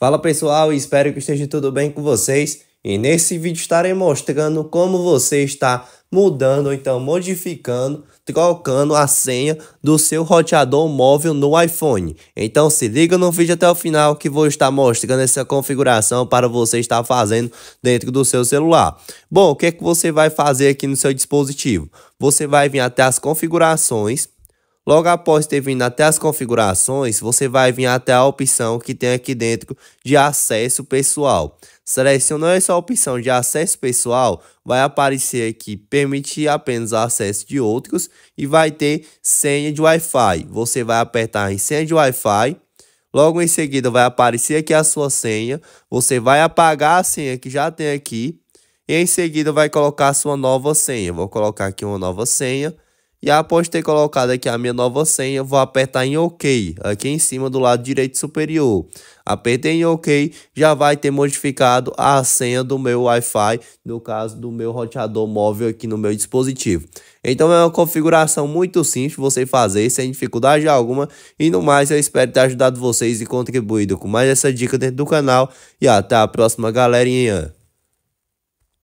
Fala pessoal, espero que esteja tudo bem com vocês e nesse vídeo estarei mostrando como você está mudando ou então modificando, trocando a senha do seu roteador móvel no iPhone. Então se liga no vídeo até o final que vou estar mostrando essa configuração para você estar fazendo dentro do seu celular. Bom, o que é que você vai fazer aqui no seu dispositivo? Você vai vir até as configurações Logo após ter vindo até as configurações, você vai vir até a opção que tem aqui dentro de acesso pessoal. Selecionando essa opção de acesso pessoal, vai aparecer aqui permitir apenas acesso de outros e vai ter senha de Wi-Fi. Você vai apertar em senha de Wi-Fi. Logo em seguida vai aparecer aqui a sua senha. Você vai apagar a senha que já tem aqui. E em seguida vai colocar a sua nova senha. Vou colocar aqui uma nova senha. E após ter colocado aqui a minha nova senha, vou apertar em OK, aqui em cima do lado direito superior. Apertei em OK, já vai ter modificado a senha do meu Wi-Fi, no caso do meu roteador móvel aqui no meu dispositivo. Então é uma configuração muito simples você fazer, sem dificuldade alguma. E no mais, eu espero ter ajudado vocês e contribuído com mais essa dica dentro do canal. E até a próxima, galerinha!